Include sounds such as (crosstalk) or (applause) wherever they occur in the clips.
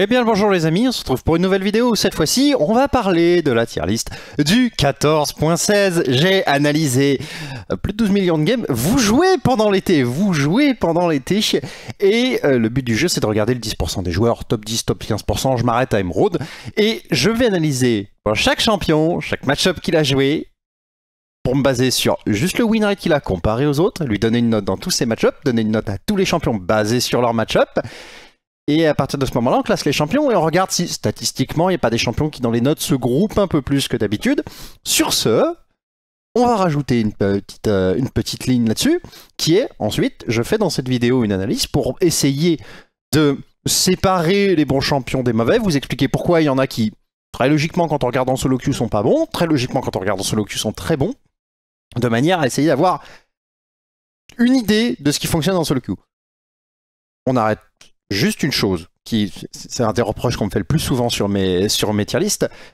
Eh bien bonjour les amis, on se retrouve pour une nouvelle vidéo. Cette fois-ci, on va parler de la tier list du 14.16. J'ai analysé euh, plus de 12 millions de games. Vous jouez pendant l'été, vous jouez pendant l'été. Et euh, le but du jeu, c'est de regarder le 10% des joueurs, top 10, top 15%. Je m'arrête à Emerald. Et je vais analyser pour chaque champion, chaque match-up qu'il a joué, pour me baser sur juste le win rate qu'il a comparé aux autres, lui donner une note dans tous ses match-ups, donner une note à tous les champions basés sur leur match-up, et à partir de ce moment-là, on classe les champions et on regarde si statistiquement, il n'y a pas des champions qui dans les notes se groupent un peu plus que d'habitude. Sur ce, on va rajouter une petite, euh, une petite ligne là-dessus, qui est ensuite, je fais dans cette vidéo une analyse pour essayer de séparer les bons champions des mauvais, vous expliquer pourquoi il y en a qui, très logiquement quand on regarde en solo queue, sont pas bons, très logiquement quand on regarde en solo queue, sont très bons, de manière à essayer d'avoir une idée de ce qui fonctionne en solo queue. On arrête Juste une chose, qui c'est un des reproches qu'on me fait le plus souvent sur mes, sur mes tier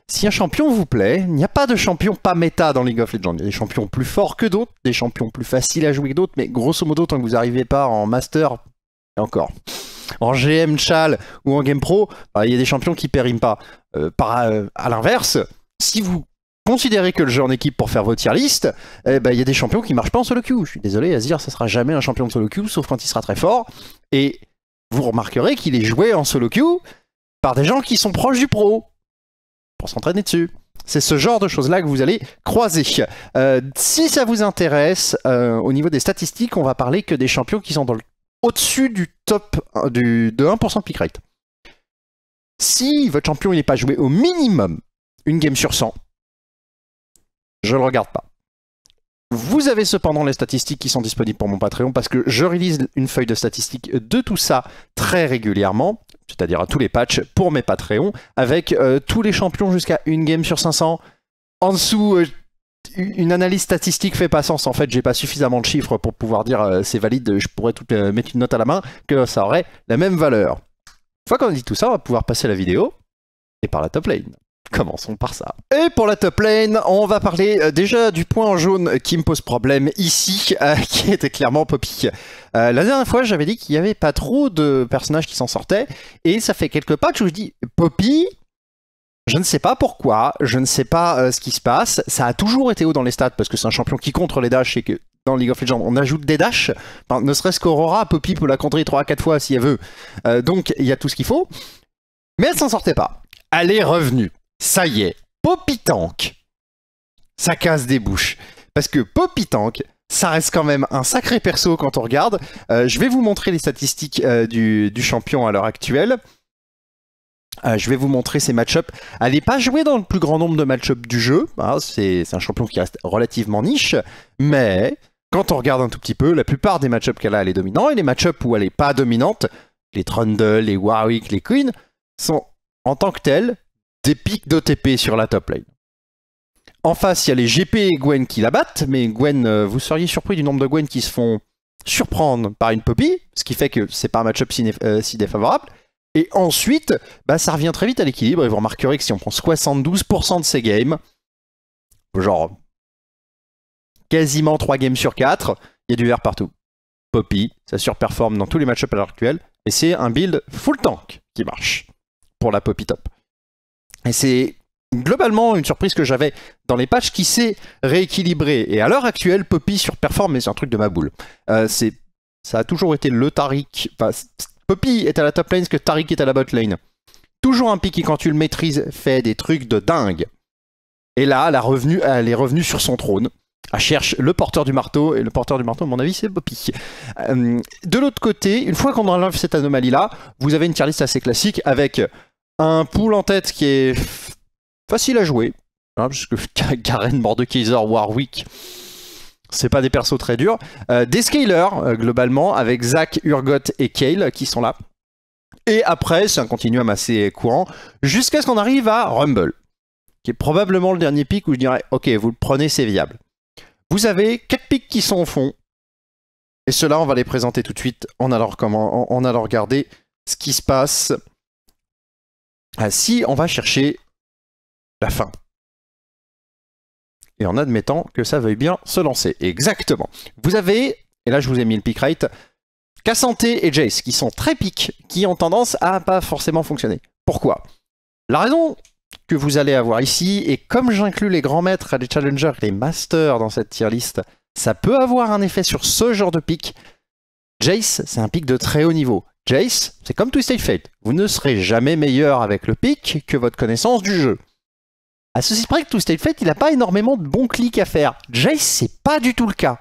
Si un champion vous plaît, il n'y a pas de champion pas méta dans League of Legends. Il y a des champions plus forts que d'autres, des champions plus faciles à jouer que d'autres, mais grosso modo, tant que vous n'arrivez pas en master, et encore en GM Chal ou en Game Pro, bah, il y a des champions qui périment pas. Euh, euh, à l'inverse, si vous considérez que le jeu en équipe pour faire votre tier list, eh ben, il y a des champions qui marchent pas en solo queue. Je suis désolé à dire, ça sera jamais un champion de solo queue, sauf quand il sera très fort. Et vous remarquerez qu'il est joué en solo queue par des gens qui sont proches du pro pour s'entraîner dessus. C'est ce genre de choses-là que vous allez croiser. Euh, si ça vous intéresse, euh, au niveau des statistiques, on va parler que des champions qui sont au-dessus du top euh, de 1% de pick rate. Si votre champion n'est pas joué au minimum une game sur 100, je le regarde pas. Vous avez cependant les statistiques qui sont disponibles pour mon Patreon parce que je réalise une feuille de statistiques de tout ça très régulièrement, c'est-à-dire à tous les patchs pour mes Patreons, avec euh, tous les champions jusqu'à une game sur 500. En dessous, euh, une analyse statistique fait pas sens. En fait, j'ai pas suffisamment de chiffres pour pouvoir dire euh, c'est valide, je pourrais mettre une note à la main que ça aurait la même valeur. Une fois qu'on a dit tout ça, on va pouvoir passer à la vidéo et par la top lane. Commençons par ça. Et pour la top lane, on va parler euh, déjà du point jaune qui me pose problème ici, (laughs) euh, qui était clairement Poppy. Euh, la dernière fois, j'avais dit qu'il n'y avait pas trop de personnages qui s'en sortaient, et ça fait quelques pas que je dis Poppy, je ne sais pas pourquoi, je ne sais pas ce qui se passe. Ça a toujours été haut dans les stats parce que c'est un champion qui contre les dashs et que dans League of Legends on ajoute des dashs. ne serait-ce qu'Aurora, Poppy peut la contrer 3 à 4 fois si elle veut. donc il y a tout ce qu'il faut. Mais elle s'en sortait pas. Elle est revenue ça y est, Poppy Tank, ça casse des bouches. Parce que Poppy Tank, ça reste quand même un sacré perso quand on regarde. Euh, je vais vous montrer les statistiques euh, du, champion à l'heure actuelle. Euh, je vais vous montrer ses match-ups. Elle n'est pas jouée dans le plus grand nombre de match-ups du jeu. Hein, c'est un champion qui reste relativement niche. Mais quand on regarde un tout petit peu, la plupart des match-ups qu'elle a, elle est dominante. Et les match-ups où elle n'est pas dominante, les Trundle, les Warwick, les Queen, sont en tant que tels des pics d'OTP sur la top lane. En face, il y a les GP et Gwen qui la battent, mais Gwen, euh, vous seriez surpris du nombre de Gwen qui se font surprendre par une Poppy, ce qui fait que c'est pas un match-up si, euh, défavorable. Et ensuite, bah, ça revient très vite à l'équilibre, et vous remarquerez que si on prend 72% de ces games, genre quasiment 3 games sur 4, il y a du vert partout. Poppy, ça surperforme dans tous les match-ups à l'heure actuelle, et c'est un build full tank qui marche pour la Poppy top. Et c'est globalement une surprise que j'avais dans les patchs qui s'est rééquilibrée. Et à l'heure actuelle, Poppy surperforme, mais c'est un truc de ma boule. Euh, ça a toujours été le Tariq. Poppy est à la top lane, ce que Tariq est à la bot lane. Toujours un pick qui, quand tu le maîtrises, fait des trucs de dingue. Et là, elle, revenu, est revenue sur son trône. Elle cherche le porteur du marteau, et le porteur du marteau, à mon avis, c'est Poppy. Euh, de l'autre côté, une fois qu'on enlève cette anomalie-là, vous avez une tier list assez classique avec un pool en tête qui est facile à jouer, hein, que Karen, (laughs) Mordekaiser, Warwick, c'est pas des persos très durs. Euh, des scalers, euh, globalement, avec Zach, Urgot et Kale qui sont là. Et après, c'est un continuum assez courant, jusqu'à ce qu'on arrive à Rumble, qui est probablement le dernier pic où je dirais, ok, vous le prenez, c'est viable. Vous avez quatre pics qui sont au fond, et ceux-là, on va les présenter tout de suite On en allant regarder ce qui se passe ah, si on va chercher la fin, et en admettant que ça veuille bien se lancer. Exactement. Vous avez, et là je vous ai mis le pick right, Kassante et Jace, qui sont très pics qui ont tendance à pas forcément fonctionner. Pourquoi La raison que vous allez avoir ici, et comme j'inclus les grands maîtres, les challengers, les masters dans cette tier list, ça peut avoir un effet sur ce genre de pick. Jace, c'est un pick de très haut niveau. Jace, c'est comme Twisted Fate. Vous ne serez jamais meilleur avec le pic que votre connaissance du jeu. À ceci près que Twisted Fate, il n'a pas énormément de bons clics à faire. Jace, c'est pas du tout le cas.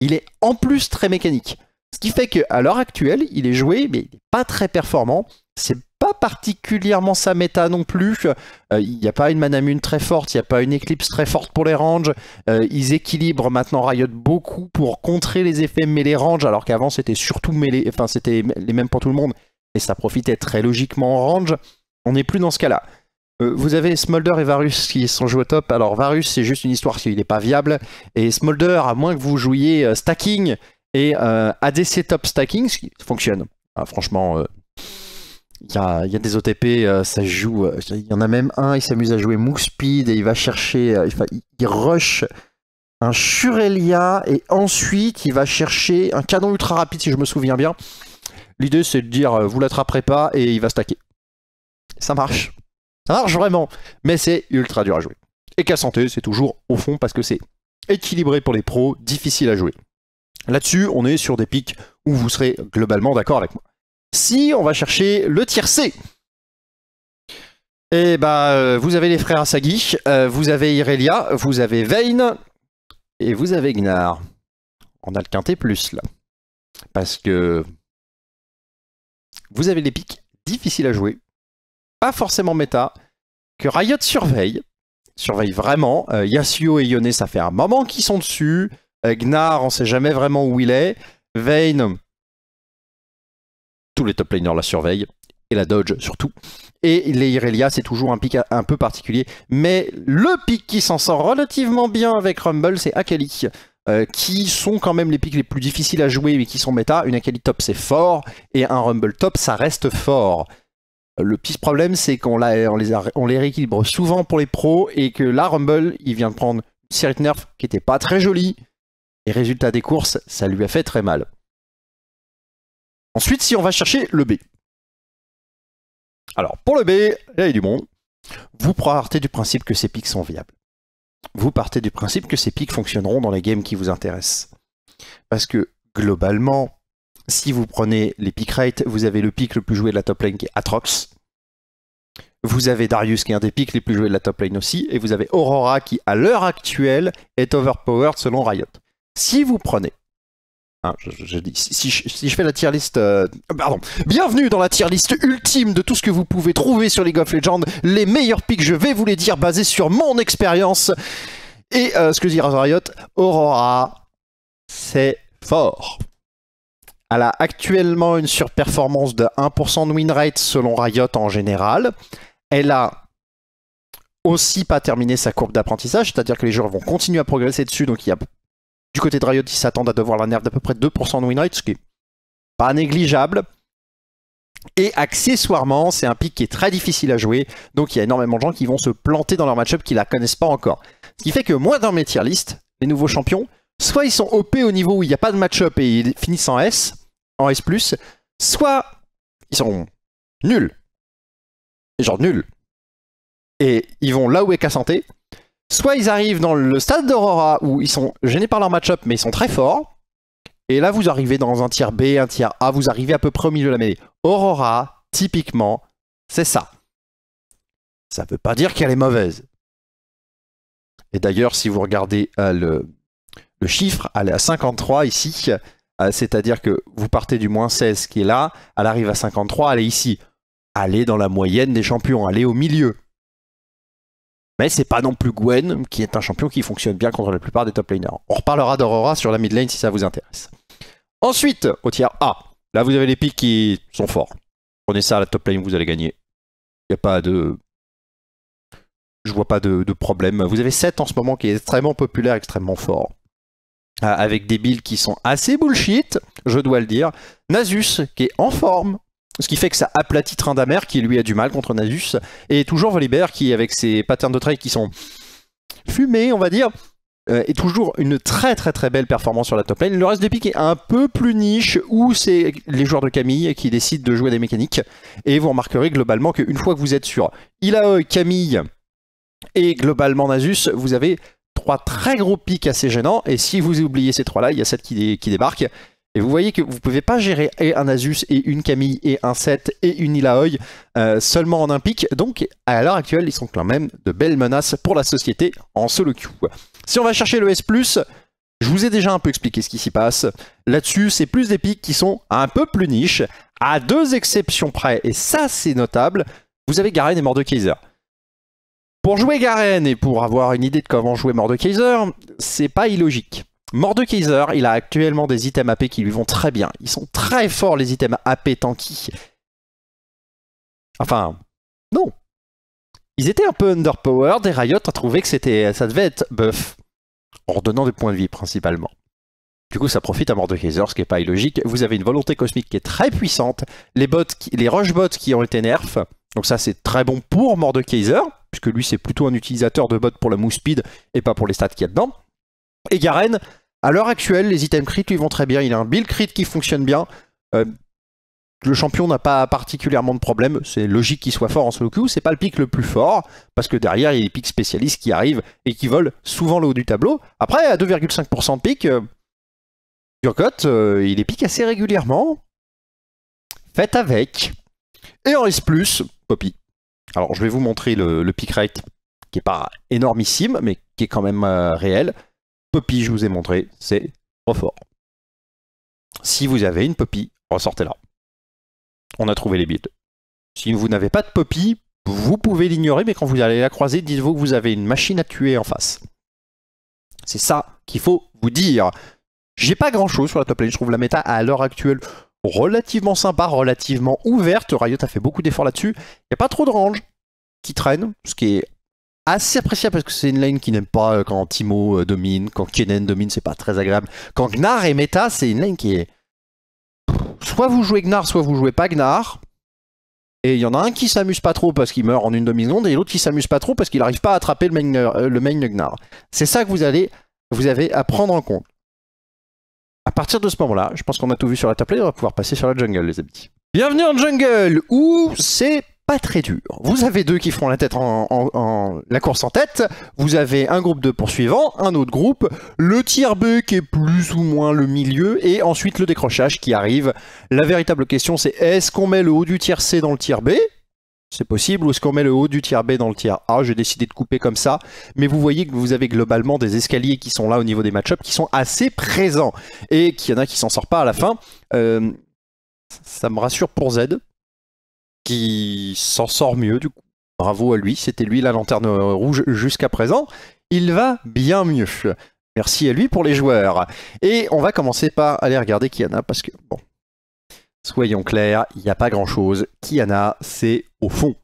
Il est en plus très mécanique. Ce qui fait qu'à l'heure actuelle, il est joué, mais il n'est pas très performant. C'est particulièrement sa méta non plus. Euh, il n'y a pas une Manamune très forte, il n'y a pas une éclipse très forte pour les ranges. Euh, ils équilibrent maintenant Riot beaucoup pour contrer les effets mêlés range, alors qu'avant c'était surtout mêlé, enfin c'était les mêmes pour tout le monde. Et ça profitait très logiquement en range. On n'est plus dans ce cas-là. Euh, vous avez Smolder et Varus qui sont joués au top. Alors Varus, c'est juste une histoire qu'il n'est pas viable. Et Smolder, à moins que vous jouiez stacking et ADC top stacking, ce qui fonctionne. Ah, franchement, il y a, des OTP, euh, ça joue. Euh, il y en a même un, il s'amuse à jouer Mook et il va chercher. Euh, il, rush un Shurelia et ensuite il va chercher un canon ultra rapide si je me souviens bien. L'idée c'est de dire vous l'attraperez pas et il va stacker. Ça marche. Ça marche vraiment. Mais c'est ultra dur à jouer. Et qu'à santé, c'est toujours au fond parce que c'est équilibré pour les pros, difficile à jouer. Là-dessus, on est sur des pics où vous serez globalement d'accord avec moi. Si on va chercher le tiercé, et eh bah, ben, euh, vous avez les frères Asagi, euh, vous avez Irelia, vous avez Vayne, et vous avez Gnar. On a le quintet plus, là. Parce que... Vous avez les pics difficiles à jouer, pas forcément méta, que Riot surveille, surveille vraiment. Euh, Yasuo et Yone, ça fait un moment qu'ils sont dessus. Gnar, on sait jamais vraiment où il est. Vayne, tous les top laners la surveillent, et la dodge surtout. Et les Irelia, c'est toujours un pic un peu particulier, mais le pic qui s'en sort relativement bien avec Rumble, c'est Akali. Euh, qui sont quand même les pics les plus difficiles à jouer mais qui sont méta. Une Akali top c'est fort et un Rumble top ça reste fort. Le petit problème c'est qu'on les, rééquilibre souvent pour les pros et que là Rumble il vient de prendre une série de nerfs qui n'était pas très joli. et résultat des courses ça lui a fait très mal. Ensuite, si on va chercher le B. Alors, pour le B, il y a du monde. Vous partez du principe que ces pics sont viables. Vous partez du principe que ces pics fonctionneront dans les games qui vous intéressent. Parce que, globalement, si vous prenez les pick rates, vous avez le pic le plus joué de la top lane qui est Atrox. Vous avez Darius qui est un des pics les plus joués de la top lane aussi. Et vous avez Aurora qui, à l'heure actuelle, est overpowered selon Riot. Si vous prenez Hein, je, dis, si, je, fais la tier list, euh, pardon, bienvenue dans la tier list ultime de tout ce que vous pouvez trouver sur League of Legends, les meilleurs picks, je vais vous les dire, basés sur mon expérience. Et euh, ce que dit Riot, Aurora, c'est fort. Elle a actuellement une surperformance de 1% de win rate selon Riot en général. Elle a aussi pas terminé sa courbe d'apprentissage, c'est-à-dire que les joueurs vont continuer à progresser dessus, donc il y a du côté de Riot, ils s'attendent à devoir la nerf d'à peu près 2% de win rate, ce qui est pas négligeable. Et accessoirement, c'est un pick qui est très difficile à jouer, donc il y a énormément de gens qui vont se planter dans leur match-up qui la connaissent pas encore. Ce qui fait que moi, dans mes tier list, les nouveaux champions, soit ils sont OP au niveau où il n'y a pas de match-up et ils finissent en S, en S+, soit ils sont nuls. Genre nuls. Et ils vont là où est K santé, Soit ils arrivent dans le stade d'Aurora où ils sont gênés par leur match-up mais ils sont très forts. Et là, vous arrivez dans un tiers B, un tiers A, vous arrivez à peu près au milieu de la mêlée. Aurora, typiquement, c'est ça. Ça ne veut pas dire qu'elle est mauvaise. Et d'ailleurs, si vous regardez euh, le, chiffre, elle est à 53 ici, euh, c'est-à-dire que vous partez du moins 16 qui est là, elle arrive à 53, elle est ici. Elle est dans la moyenne des champions, elle est au milieu mais c'est pas non plus Gwen qui est un champion qui fonctionne bien contre la plupart des top laners. On reparlera d'Aurora sur la mid lane si ça vous intéresse. Ensuite, au tiers A, là vous avez les pics qui sont forts. Prenez ça à la top lane, vous allez gagner. Il n'y a pas de. Je vois pas de, problème. Vous avez 7 en ce moment qui est extrêmement populaire, extrêmement fort ah, avec des builds qui sont assez bullshit, je dois le dire. Nasus, qui est en forme, ce qui fait que ça aplatit Train d'Amer, qui lui a du mal contre Nasus. Et toujours Volibear, qui avec ses patterns de trade qui sont fumés, on va dire, euh, est toujours une très très très belle performance sur la top lane. Le reste des pics est un peu plus niche où c'est les joueurs de Camille qui décident de jouer des mécaniques. Et vous remarquerez globalement qu'une fois que vous êtes sur Ilaoi, Camille et globalement Nasus, vous avez trois très gros pics assez gênants. Et si vous oubliez ces trois-là, il y a celle qui, débarquent, qui débarque et vous voyez que vous ne pouvez pas gérer et un Asus, et une Camille, et un 7, et une Ilaoi euh, seulement en un pic. Donc, à l'heure actuelle, ils sont quand même de belles menaces pour la société en solo queue. Si on va chercher le S+, je vous ai déjà un peu expliqué ce qui s'y passe. Là-dessus, c'est plus des pics qui sont un peu plus niches, à deux exceptions près, et ça c'est notable, vous avez Garen et Mordekaiser. Pour jouer Garen et pour avoir une idée de comment jouer Mordekaiser, c'est pas illogique. Mordekaiser, il a actuellement des items AP qui lui vont très bien. Ils sont très forts les items AP tanky. Enfin, non. Ils étaient un peu underpowered et Riot a trouvé que c'était, ça devait être buff. En redonnant des points de vie principalement. Du coup, ça profite à Mordekaiser, ce qui n'est pas illogique. Vous avez une volonté cosmique qui est très puissante. Les, bots les rush bots qui ont été nerfs. Donc ça, c'est très bon pour Mordekaiser, puisque lui, c'est plutôt un utilisateur de bots pour la move speed et pas pour les stats qu'il y a dedans. Et Garen, à l'heure actuelle, les items crit lui vont très bien. Il a un build crit qui fonctionne bien. Euh, le champion n'a pas particulièrement de problème. C'est logique qu'il soit fort en solo queue. C'est pas le pic le plus fort, parce que derrière, il y a des pics spécialistes qui arrivent et qui volent souvent le haut du tableau. Après, à 2,5% de pic, sur euh, euh, il est pic assez régulièrement. Faites avec. Et en S, Poppy. Alors, je vais vous montrer le, le rate, qui est pas énormissime, mais qui est quand même réel poppy, je vous ai montré, c'est trop fort. Si vous avez une poppy, ressortez-la. On a trouvé les builds. Si vous n'avez pas de poppy, vous pouvez l'ignorer, mais quand vous allez la croiser, dites-vous que vous avez une machine à tuer en face. C'est ça qu'il faut vous dire. J'ai pas grand chose sur la top lane, je trouve la méta à l'heure actuelle relativement sympa, relativement ouverte. Riot a fait beaucoup d'efforts là-dessus. Il n'y a pas trop de range qui traîne, ce qui est assez appréciable parce que c'est une lane qui n'aime pas euh, quand Timo euh, domine, quand Kennen domine, c'est pas très agréable. Quand Gnar est méta, c'est une lane qui est. Soit vous jouez Gnar, soit vous jouez pas Gnar. Et il y en a un qui s'amuse pas trop parce qu'il meurt en une demi-seconde et l'autre qui s'amuse pas trop parce qu'il arrive pas à attraper le main, euh, le main de Gnar. C'est ça que vous, allez, vous avez à prendre en compte. À partir de ce moment-là, je pense qu'on a tout vu sur la top on va pouvoir passer sur la jungle, les amis. Bienvenue en jungle, où c'est pas très dur. Vous avez deux qui feront la, course en tête, vous avez un groupe de poursuivants, un autre groupe, le tiers B qui est plus ou moins le milieu, et ensuite le décrochage qui arrive. La véritable question c'est est-ce qu'on met le haut du tiers C dans le tiers B c'est possible, ou est-ce qu'on met le haut du tiers B dans le tiers A J'ai décidé de couper comme ça, mais vous voyez que vous avez globalement des escaliers qui sont là au niveau des match-ups, qui sont assez présents, et qu'il y en a qui s'en sortent pas à la fin. Euh, ça me rassure pour Z, qui s'en sort mieux du coup. Bravo à lui, c'était lui la lanterne euh, rouge jusqu'à présent. Il va bien mieux. Merci à lui pour les joueurs. Et on va commencer par aller regarder Kiana parce que, bon, soyons clairs, il n'y a pas grand-chose. Kiana, c'est au fond.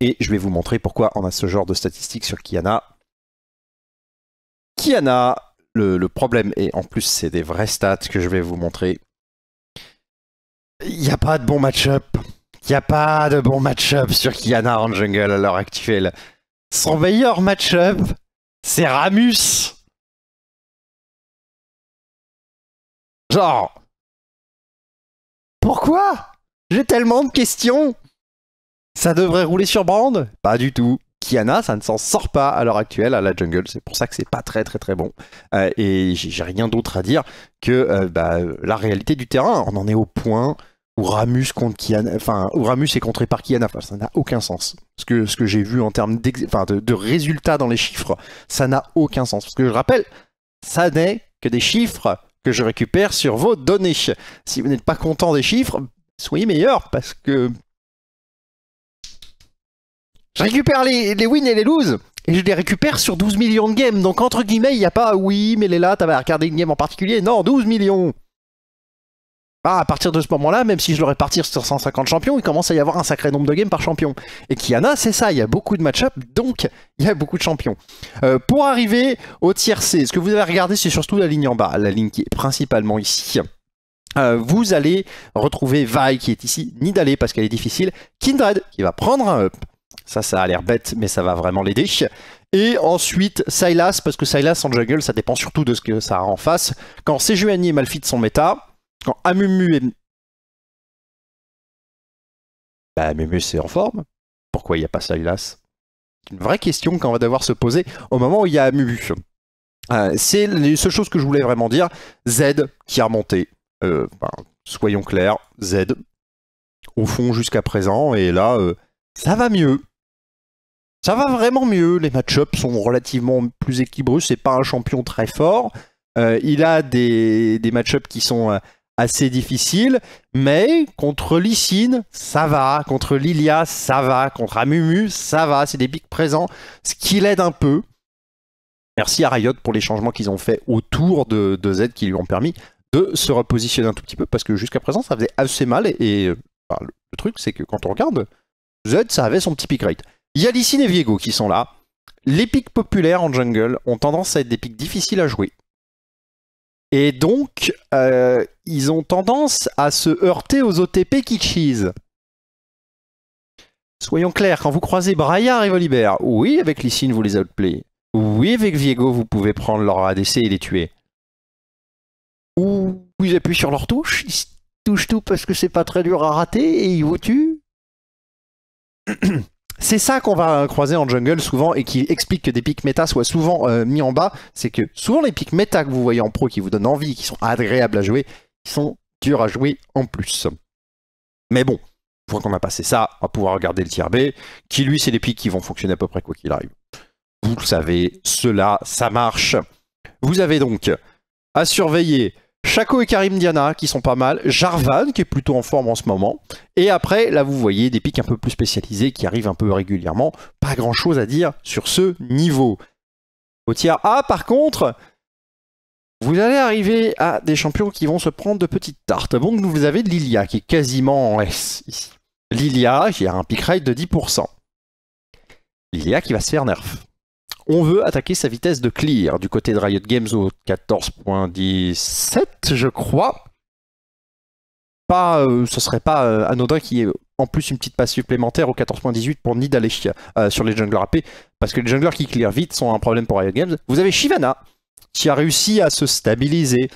Et je vais vous montrer pourquoi on a ce genre de statistiques sur Kiana. Kiana, le, problème, et en plus c'est des vraies stats que je vais vous montrer, il n'y a pas de bon match-up. Il n'y a pas de bon match-up sur Kiana en jungle à l'heure actuelle. Son meilleur match-up, c'est Ramus. Genre. Pourquoi J'ai tellement de questions. Ça devrait rouler sur Brand Pas du tout. Kiana, ça ne s'en sort pas à l'heure actuelle à la jungle. C'est pour ça que c'est pas très très très bon. Euh, et j'ai rien d'autre à dire que euh, bah, la réalité du terrain. On en est au point Ramus contre enfin Ramus est contré par Kiana, ça n'a aucun sens. Ce que, ce que j'ai vu en termes enfin, de, résultats dans les chiffres, ça n'a aucun sens. Parce que je rappelle, ça n'est que des chiffres que je récupère sur vos données. Si vous n'êtes pas content des chiffres, soyez meilleurs parce que je récupère les, les wins et les loses et je les récupère sur 12 millions de games. Donc entre guillemets, il n'y a pas oui, mais les là, t'avais regardé une game en particulier. Non, 12 millions. Ah, à partir de ce moment-là, même si je ai parti sur 150 champions, il commence à y avoir un sacré nombre de games par champion. Et Kiana, c'est ça, il y a beaucoup de match-up, donc il y a beaucoup de champions. Euh, pour arriver au tiers C, ce que vous allez regarder, c'est surtout la ligne en bas, la ligne qui est principalement ici. Euh, vous allez retrouver Vi qui est ici, d'aller parce qu'elle est difficile, Kindred qui va prendre un up, ça, ça a l'air bête, mais ça va vraiment l'aider. Et ensuite, Silas, parce que Silas en jungle, ça dépend surtout de ce que ça a en face. Quand Sejuani et Malphite sont méta, quand Amumu est... Bah, Amumu, c'est en forme. Pourquoi il n'y a pas Silas C'est une vraie question qu'on va devoir se poser au moment où il y a Amumu. Euh, c'est la seule chose que je voulais vraiment dire. Z qui a remonté. Euh, bah, soyons clairs, Z, au fond jusqu'à présent, et là, euh, ça va mieux. Ça va vraiment mieux, les match-ups sont relativement plus équilibrés, c'est pas un champion très fort. il a des, des match-ups qui sont assez difficile, mais contre Lissine, ça va, contre Lilia, ça va, contre Amumu, ça va, c'est des pics présents, ce qui l'aide un peu. Merci à Riot pour les changements qu'ils ont fait autour de, Z qui lui ont permis de se repositionner un tout petit peu, parce que jusqu'à présent, ça faisait assez mal, et, euh, le, truc, c'est que quand on regarde, Z, ça avait son petit pick rate. Il y a Licine et Viego qui sont là. Les pics populaires en jungle ont tendance à être des pics difficiles à jouer, et donc, euh, ils ont tendance à se heurter aux OTP qui Soyons clairs, quand vous croisez Braillard et Volibear, oui, avec Lysine vous les outplayez. Oui, avec Viego, vous pouvez prendre leur ADC et les tuer. Ou ils appuient sur leur touche, ils touchent tout parce que c'est pas très dur à rater et ils vous tuent. (clears throat) C'est ça qu'on va croiser en jungle souvent et qui explique que des pics méta soient souvent euh, mis en bas. C'est que souvent les pics méta que vous voyez en pro qui vous donnent envie, qui sont agréables à jouer, sont durs à jouer en plus. Mais bon, une fois qu'on a passé ça, on va pouvoir regarder le tier B, qui lui, c'est les pics qui vont fonctionner à peu près quoi qu'il arrive. Vous le savez, cela, ça marche. Vous avez donc à surveiller Chaco et Karim Diana qui sont pas mal, Jarvan qui est plutôt en forme en ce moment, et après là vous voyez des pics un peu plus spécialisés qui arrivent un peu régulièrement, pas grand chose à dire sur ce niveau. Au tiers A ah, par contre, vous allez arriver à des champions qui vont se prendre de petites tartes. nous vous avez Lilia qui est quasiment en S ici. Lilia qui a un pick rate de 10%. Lilia qui va se faire nerf. On veut attaquer sa vitesse de clear du côté de Riot Games au 14.17, je crois. Pas, euh, ce serait pas euh, anodin qu'il y ait en plus une petite passe supplémentaire au 14.18 pour Nidalechia euh, sur les junglers AP, parce que les junglers qui clear vite sont un problème pour Riot Games. Vous avez Shivana, qui a réussi à se stabiliser,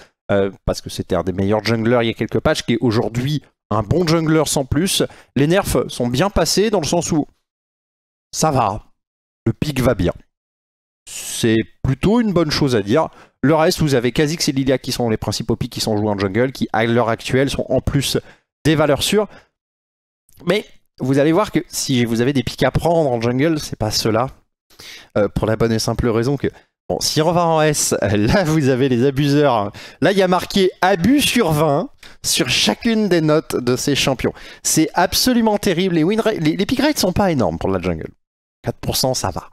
parce que c'était un des meilleurs junglers il y a quelques pages, qui est aujourd'hui un bon jungler sans plus. Les nerfs sont bien passés dans le sens où ça va, le pic va bien c'est plutôt une bonne chose à dire. Le reste, vous avez Kha'Zix et Lilia qui sont les principaux pics qui sont joués en jungle, qui à l'heure actuelle sont en plus des valeurs sûres. Mais vous allez voir que si vous avez des pics à prendre en jungle, c'est pas cela. Euh, pour la bonne et simple raison que Bon, si on va en S, (laughs) là vous avez les abuseurs. Là il y a marqué abus sur 20 sur chacune des notes de ces champions. C'est absolument terrible. Les win les, les pick rates sont pas énormes pour la jungle. 4% ça va.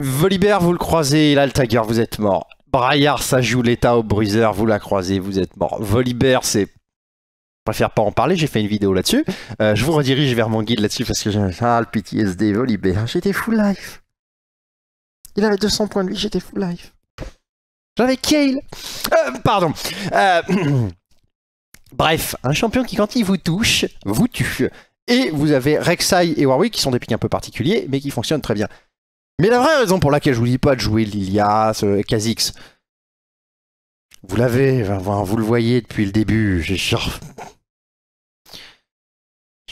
Volibert, vous le croisez, il a le Tiger, vous êtes mort. Braillard, ça joue l'état au Bruiser, vous la croisez, vous êtes mort. Volibert, c'est je préfère pas en parler, j'ai fait une vidéo là-dessus. Euh, je vous redirige vers mon guide là-dessus parce que j'ai ah, le PTSD, Volibert. J'étais full life. Il avait 200 points de vie, j'étais full life. J'avais Kale. Euh, pardon. Euh, (clears throat) bref, un champion qui, quand il vous touche, vous tue. Et vous avez Rek'Sai et Warwick qui sont des pics un peu particuliers, mais qui fonctionnent très bien. Mais la vraie raison pour laquelle je vous dis pas de jouer Lilias, et euh, Kha'Zix, vous l'avez, vous le voyez depuis le début, j'ai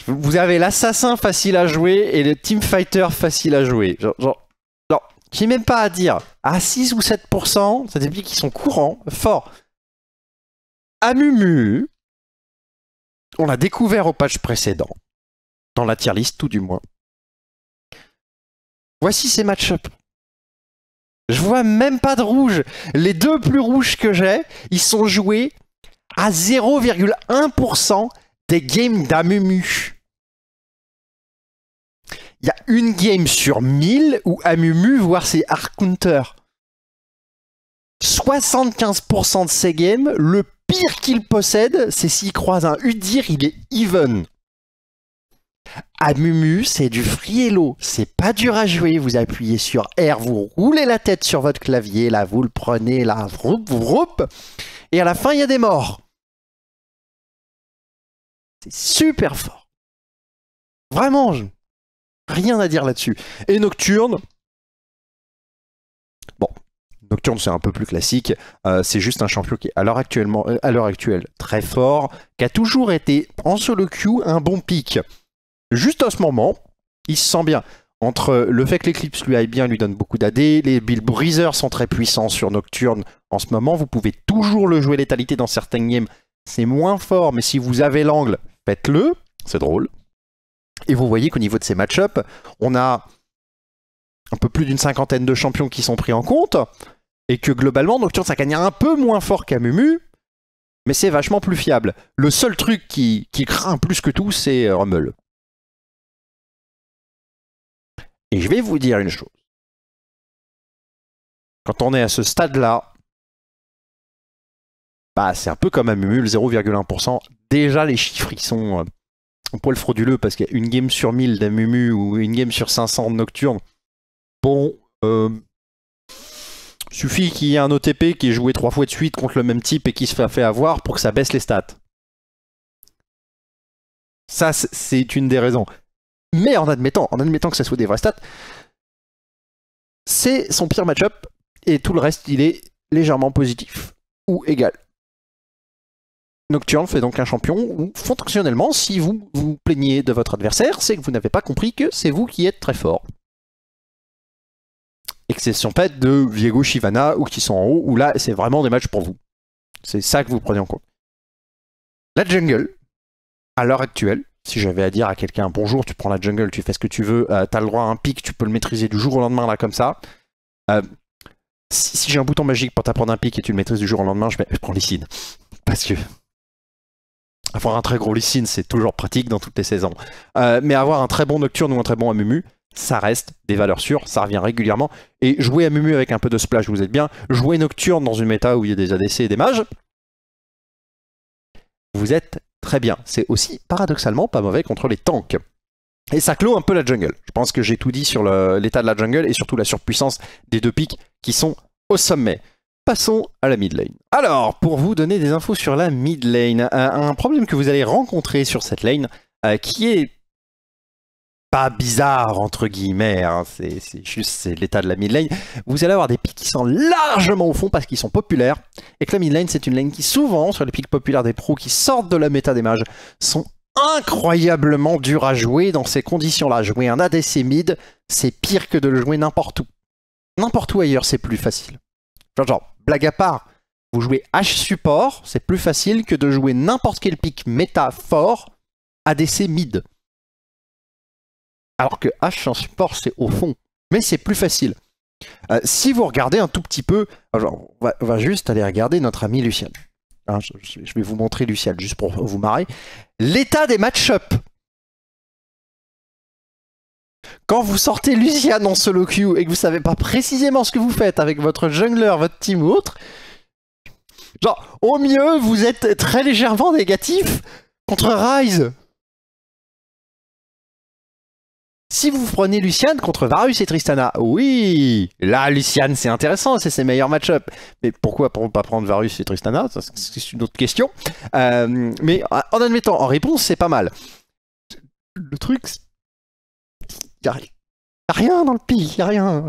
Vous avez l'assassin facile à jouer et le teamfighter facile à jouer. Genre, genre, même pas à dire. À 6 ou 7%, c'est des qu'ils qui sont courants, forts. Amumu... on l'a découvert au patch précédent, dans la tier list tout du moins. Voici ces match-ups. Je vois même pas de rouge. Les deux plus rouges que j'ai, ils sont joués à 0,1% des games d'Amumu. Il y a une game sur 1000 où Amumu, voire c'est Arcounter. 75% de ses games, le pire qu'il possède, c'est s'il croise un Udir, il est even. À Mumu, c'est du friello, c'est pas dur à jouer. Vous appuyez sur R, vous roulez la tête sur votre clavier, là, vous le prenez, là, vroup, vroup, et à la fin, il y a des morts. C'est super fort. Vraiment, rien à dire là-dessus. Et Nocturne, bon, Nocturne, c'est un peu plus classique. Euh, c'est juste un champion qui, euh, à l'heure actuelle, très fort, qui a toujours été en solo queue un bon pic juste en ce moment, il se sent bien. Entre le fait que l'éclipse lui aille bien, lui donne beaucoup d'AD, les Bill Breezers sont très puissants sur Nocturne en ce moment, vous pouvez toujours le jouer létalité dans certaines games, c'est moins fort, mais si vous avez l'angle, faites-le, c'est drôle. Et vous voyez qu'au niveau de ces match ups on a un peu plus d'une cinquantaine de champions qui sont pris en compte, et que globalement, Nocturne, ça gagne un peu moins fort qu'à mais c'est vachement plus fiable. Le seul truc qui, craint plus que tout, c'est euh, Rumble. Et je vais vous dire une chose. Quand on est à ce stade-là, bah, c'est un peu comme Amumu, le 0,1%. Déjà, les chiffres, ils sont euh, un poil frauduleux parce qu'il y a une game sur 1000 d'Amumu ou une game sur 500 de Nocturne. Bon, euh, suffit qu'il y ait un OTP qui est joué trois fois de suite contre le même type et qui se fait avoir pour que ça baisse les stats. Ça, c'est une des raisons. Mais en admettant, en admettant que ça soit des vrais stats, c'est son pire match-up et tout le reste, il est légèrement positif ou égal. Nocturne fait donc un champion où, fonctionnellement, si vous vous plaignez de votre adversaire, c'est que vous n'avez pas compris que c'est vous qui êtes très fort. Et que Exception faite de Viego Shivana ou qui sont en haut, où là, c'est vraiment des matchs pour vous. C'est ça que vous prenez en compte. La jungle, à l'heure actuelle, si j'avais à dire à quelqu'un bonjour, tu prends la jungle, tu fais ce que tu veux, euh, t'as le droit à un pic, tu peux le maîtriser du jour au lendemain là comme ça. Euh, si, j'ai un bouton magique pour t'apprendre un pic et tu le maîtrises du jour au lendemain, je, vais, prendre prends l'icine. Parce que avoir un très gros Licine, c'est toujours pratique dans toutes les saisons. Euh, mais avoir un très bon nocturne ou un très bon amumu, ça reste des valeurs sûres, ça revient régulièrement. Et jouer amumu avec un peu de splash, vous êtes bien. Jouer nocturne dans une méta où il y a des ADC et des mages, vous êtes très bien. C'est aussi paradoxalement pas mauvais contre les tanks. Et ça clôt un peu la jungle. Je pense que j'ai tout dit sur l'état de la jungle et surtout la surpuissance des deux pics qui sont au sommet. Passons à la mid lane. Alors, pour vous donner des infos sur la mid lane, euh, un problème que vous allez rencontrer sur cette lane, euh, qui est pas bizarre entre guillemets, hein, c'est juste l'état de la mid lane. Vous allez avoir des pics qui sont largement au fond parce qu'ils sont populaires et que la mid lane c'est une lane qui souvent sur les pics populaires des pros qui sortent de la méta des mages sont incroyablement durs à jouer dans ces conditions-là. Jouer un ADC mid, c'est pire que de le jouer n'importe où. N'importe où ailleurs, c'est plus facile. Genre, genre, blague à part, vous jouez H support, c'est plus facile que de jouer n'importe quel pic méta fort ADC mid alors que H en support, c'est au fond. Mais c'est plus facile. Euh, si vous regardez un tout petit peu, alors on, va, juste aller regarder notre ami Lucien. Hein, je, vais vous montrer Lucien, juste pour vous marrer. L'état des match-up. Quand vous sortez Lucian en solo queue et que vous savez pas précisément ce que vous faites avec votre jungler, votre team ou autre, genre au mieux vous êtes très légèrement négatif contre Rise. Si vous prenez Luciane contre Varus et Tristana, oui Là, Luciane c'est intéressant, c'est ses meilleurs match-up. Mais pourquoi pas prendre Varus et Tristana C'est une autre question. Euh, mais en admettant, en réponse, c'est pas mal. Le truc, il n'y a rien dans le pi, il n'y a rien.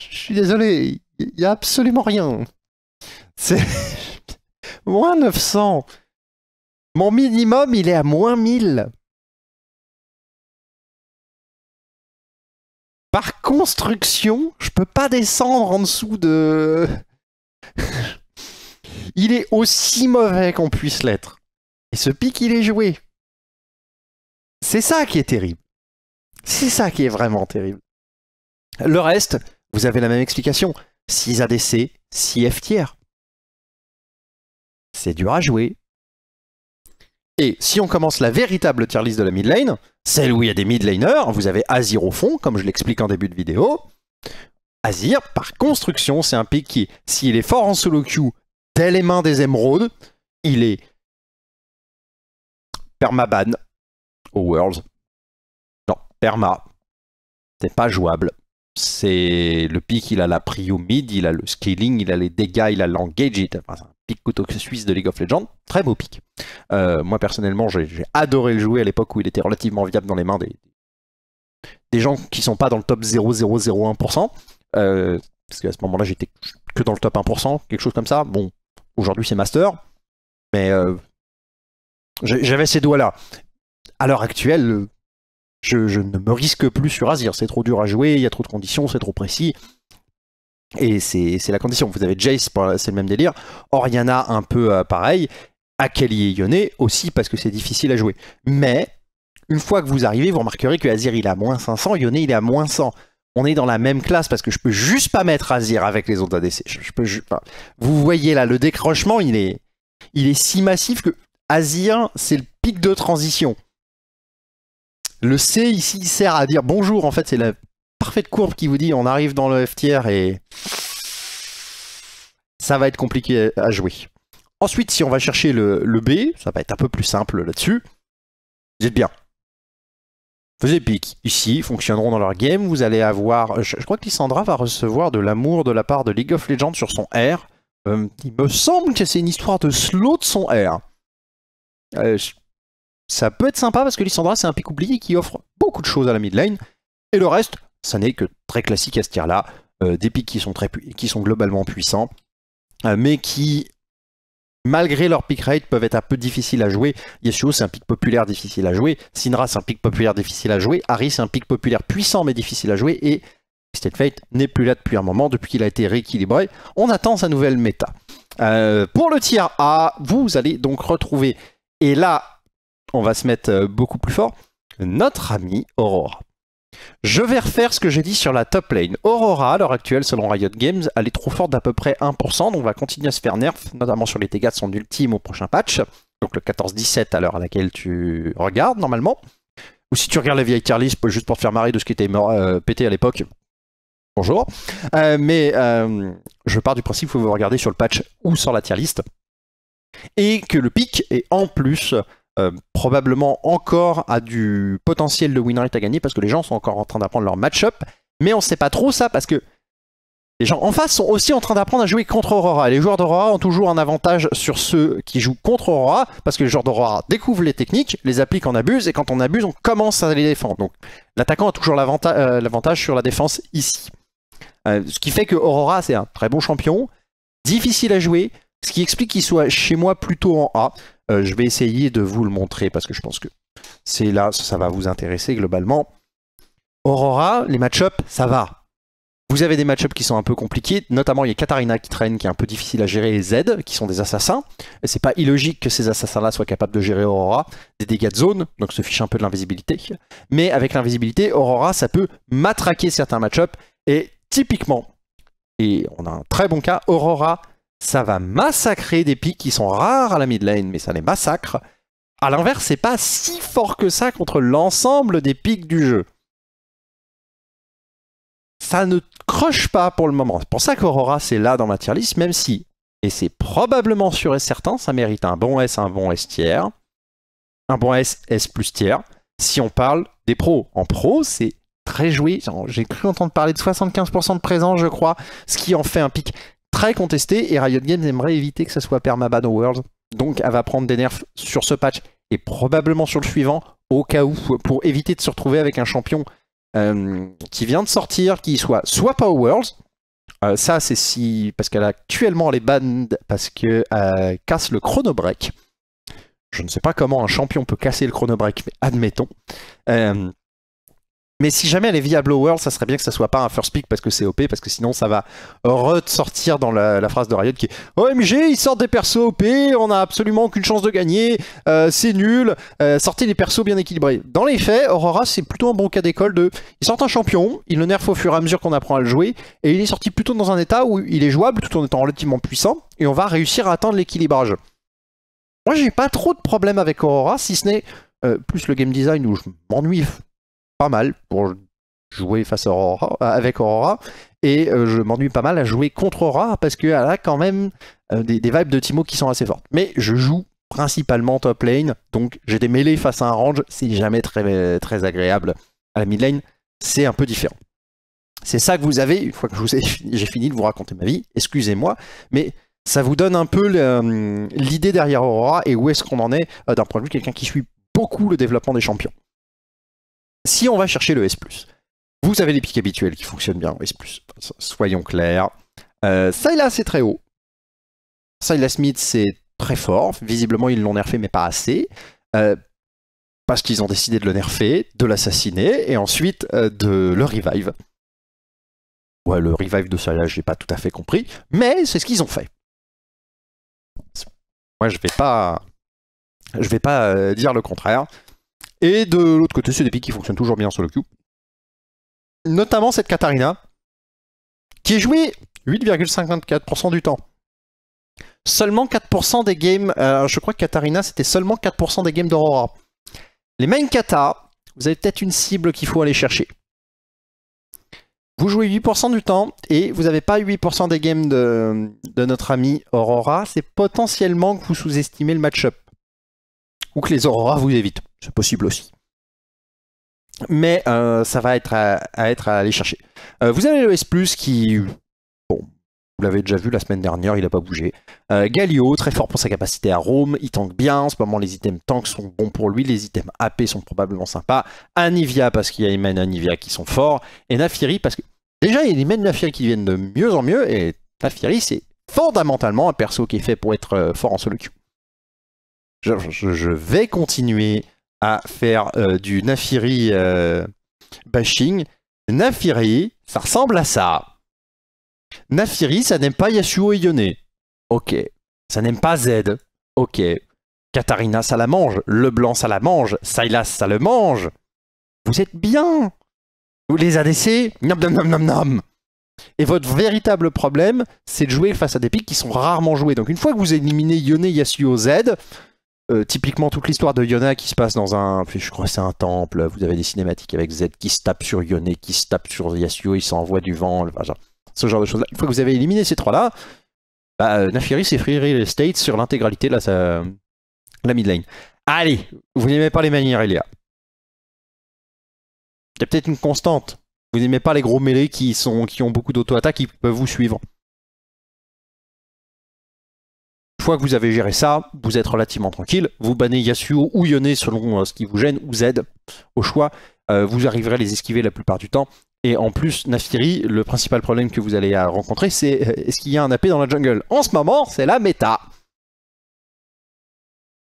Je suis désolé, il n'y a absolument rien. C'est (laughs) moins 900. Mon minimum, il est à moins 1000. par construction, je peux pas descendre en dessous de. (laughs) il est aussi mauvais qu'on puisse l'être. Et ce pic, il est joué. C'est ça qui est terrible. C'est ça qui est vraiment terrible. Le reste, vous avez la même explication. 6 ADC, 6 F tiers. C'est dur à jouer, et si on commence la véritable tier list de la mid lane, celle où il y a des mid laners, vous avez Azir au fond, comme je l'explique en début de vidéo. Azir, par construction, c'est un pick qui, s'il est fort en solo queue, dès les mains des émeraudes, il est permaban au Worlds. Non, perma. C'est pas jouable. C'est le pick, il a la prio mid, il a le scaling, il a les dégâts, il a l'engage. Enfin, c'est un pick couteau suisse de League of Legends. Très beau pick. Euh, moi personnellement, j'ai adoré le jouer à l'époque où il était relativement viable dans les mains des, des gens qui sont pas dans le top 0,001%. Euh, parce qu'à ce moment-là, j'étais que dans le top 1%, quelque chose comme ça. Bon, aujourd'hui c'est master, mais euh, j'avais ces doigts-là. À l'heure actuelle, je, je, ne me risque plus sur Azir. C'est trop dur à jouer, il y a trop de conditions, c'est trop précis. Et c'est la condition. Vous avez Jace, c'est le même délire. Oriana, un peu euh, pareil à et Yone aussi parce que c'est difficile à jouer. Mais une fois que vous arrivez, vous remarquerez que Azir il a moins 500, Yone il a moins 100. On est dans la même classe parce que je peux juste pas mettre Azir avec les autres ADC. vous voyez là, le décrochement il est, il est si massif que Azir c'est le pic de transition. Le C ici il sert à dire bonjour, en fait c'est la parfaite courbe qui vous dit on arrive dans le F tier et ça va être compliqué à jouer. Ensuite, si on va chercher le, B, ça va être un peu plus simple là-dessus. Vous êtes bien. Vos épiques, ici, fonctionneront dans leur game. Vous allez avoir... Je, crois que Lissandra va recevoir de l'amour de la part de League of Legends sur son R. Euh, il me semble que c'est une histoire de slow de son R. Euh, ça peut être sympa parce que Lissandra, c'est un pick oublié qui offre beaucoup de choses à la mid lane. Et le reste, ça n'est que très classique à ce tir-là. Euh, des pics qui sont, très qui sont globalement puissants, mais qui malgré leur pick rate, peuvent être un peu difficiles à jouer. Yeshua, c'est un pick populaire difficile à jouer. Sinra, c'est un pick populaire difficile à jouer. Harry, c'est un pick populaire puissant mais difficile à jouer. Et State Fate n'est plus là depuis un moment, depuis qu'il a été rééquilibré. On attend sa nouvelle méta. Euh, pour le tir A, vous allez donc retrouver, et là, on va se mettre euh, beaucoup plus fort, notre ami Aurora. Je vais refaire ce que j'ai dit sur la top lane. Aurora, à l'heure actuelle, selon Riot Games, elle est trop forte d'à peu près 1%, donc va continuer à se faire nerf, notamment sur les dégâts de son ultime au prochain patch, donc le 14-17 à l'heure à laquelle tu regardes normalement. Ou si tu regardes la vieille tier list, juste pour te faire marrer de ce qui était euh, pété à l'époque, bonjour. Euh, mais euh, je pars du principe que vous regardez sur le patch ou sur la tier list, et que le pic est en plus euh, probablement encore a du potentiel de win rate à gagner parce que les gens sont encore en train d'apprendre leur match-up. Mais on sait pas trop ça parce que les gens en face sont aussi en train d'apprendre à jouer contre Aurora. les joueurs d'Aurora ont toujours un avantage sur ceux qui jouent contre Aurora parce que les joueurs d'Aurora découvrent les techniques, les appliquent en abuse et quand on abuse, on commence à les défendre. Donc l'attaquant a toujours l'avantage euh, sur la défense ici. Euh, ce qui fait que Aurora, c'est un très bon champion, difficile à jouer, ce qui explique qu'il soit chez moi plutôt en A. Euh, je vais essayer de vous le montrer parce que je pense que c'est là, ça va vous intéresser globalement. Aurora, les match-ups, ça va. Vous avez des match-ups qui sont un peu compliqués, notamment il y a Katarina qui traîne, qui est un peu difficile à gérer, et Z, qui sont des assassins. Et c'est pas illogique que ces assassins-là soient capables de gérer Aurora, des dégâts de zone, donc se fiche un peu de l'invisibilité. Mais avec l'invisibilité, Aurora, ça peut matraquer certains match-ups, et typiquement, et on a un très bon cas, Aurora ça va massacrer des pics qui sont rares à la mid lane, mais ça les massacre. A l'inverse, c'est pas si fort que ça contre l'ensemble des pics du jeu. Ça ne croche pas pour le moment. C'est pour ça qu'Aurora, c'est là dans ma tier list, même si, et c'est probablement sûr et certain, ça mérite un bon S, un bon S tiers, un bon S, S plus tiers, si on parle des pros. En pro, c'est très joué. J'ai cru entendre parler de 75% de présence, je crois, ce qui en fait un pic très contesté et Riot Games aimerait éviter que ça soit permaban au World, Donc elle va prendre des nerfs sur ce patch et probablement sur le suivant, au cas où, pour éviter de se retrouver avec un champion euh, qui vient de sortir, qui soit soit pas World. Euh, ça c'est si... parce qu'elle a actuellement les bandes parce que euh, casse le chrono break. Je ne sais pas comment un champion peut casser le chrono break, mais admettons. Mais si jamais elle est viable au World, ça serait bien que ça soit pas un first pick parce que c'est OP, parce que sinon ça va ressortir dans la, phrase de Riot qui est OMG, oh, ils sortent des persos OP, on a absolument aucune chance de gagner, euh, c'est nul, euh, sortez des persos bien équilibrés. Dans les faits, Aurora c'est plutôt un bon cas d'école de. Ils sortent un champion, il le nerfent au fur et à mesure qu'on apprend à le jouer, et il est sorti plutôt dans un état où il est jouable tout en étant relativement puissant, et on va réussir à atteindre l'équilibrage. Moi j'ai pas trop de problèmes avec Aurora, si ce n'est euh, plus le game design où je m'ennuie pas mal pour jouer face à Aurora, euh, avec Aurora. Et euh, je m'ennuie pas mal à jouer contre Aurora parce qu'elle a quand même euh, des, vibes de Timo qui sont assez fortes. Mais je joue principalement top lane, donc j'ai des mêlées face à un range, c'est jamais très, très agréable. À la mid lane, c'est un peu différent. C'est ça que vous avez, une fois que (laughs) j'ai fini, de vous raconter ma vie, excusez-moi, mais ça vous donne un peu l'idée derrière Aurora et où est-ce qu'on en est d'un point de vue quelqu'un qui suit beaucoup le développement des champions si on va chercher le S, vous avez les pics habituels qui fonctionnent bien en S. Soyons clairs. Euh, c'est très haut. Sylas Smith c'est très fort. Visiblement ils l'ont nerfé mais pas assez. Euh, parce qu'ils ont décidé de le nerfer, de l'assassiner et ensuite euh, de le revive. Ouais, le revive de Silas, j'ai pas tout à fait compris, mais c'est ce qu'ils ont fait. Moi, je vais pas, je vais pas euh, dire le contraire. Et de l'autre côté, c'est des pics qui fonctionnent toujours bien sur le cube. Notamment cette Katarina, qui est jouée 8,54% du temps. Seulement 4% des games, euh, je crois que Katarina, c'était seulement 4% des games d'Aurora. Les main kata, vous avez peut-être une cible qu'il faut aller chercher. Vous jouez 8% du temps et vous n'avez pas 8% des games de, de notre ami Aurora. C'est potentiellement que vous sous-estimez le match-up. Ou que les Aurora vous évitent. C'est possible aussi. Mais euh, ça va être à, être à aller chercher. Euh, vous avez le S, qui. Bon, vous l'avez déjà vu la semaine dernière, il n'a pas bougé. Euh, Galio, très fort pour sa capacité à roam, il tank bien. En ce moment, les items tank sont bons pour lui, les items AP sont probablement sympas. Anivia, parce qu'il y a Eman et Anivia qui sont forts. Et Nafiri, parce que. Déjà, il y a Eman Nafiri qui viennent de mieux en mieux, et Nafiri, c'est fondamentalement un perso qui est fait pour être fort en solo queue. je vais continuer à faire euh, du Nafiri euh, bashing. Nafiri, ça ressemble à ça. Nafiri, ça n'aime pas Yasuo et Yone. Ok. Ça n'aime pas Z. Ok. Katarina, ça la mange. Leblanc, ça la mange. Silas, ça le mange. Vous êtes bien. Vous les ADC, nom nom nom nom nom. Et votre véritable problème, c'est de jouer face à des pics qui sont rarement joués. Donc une fois que vous éliminez Yone, Yasuo, Z, euh, typiquement toute l'histoire de Yona qui se passe dans un, je crois c'est un temple, vous avez des cinématiques avec Z qui se tape sur Yone, qui se tape sur Yasuo, il s'envoie du vent, ce genre de choses Une fois que vous avez éliminé ces trois-là, bah, euh, Nafiri c'est Free Real Estate sur l'intégralité de la, la mid lane. Allez, vous n'aimez pas les manières, Elia. Il y a peut-être une constante. Vous n'aimez pas les gros mêlés qui, sont, qui ont beaucoup d'auto-attaques qui peuvent vous suivre fois que vous avez géré ça, vous êtes relativement tranquille. Vous bannez Yasuo ou Yone selon euh, ce qui vous gêne, ou Z, au choix. Euh, vous arriverez à les esquiver la plupart du temps. Et en plus, Nafiri, le principal problème que vous allez rencontrer, c'est euh, est-ce qu'il y a un AP dans la jungle En ce moment, c'est la méta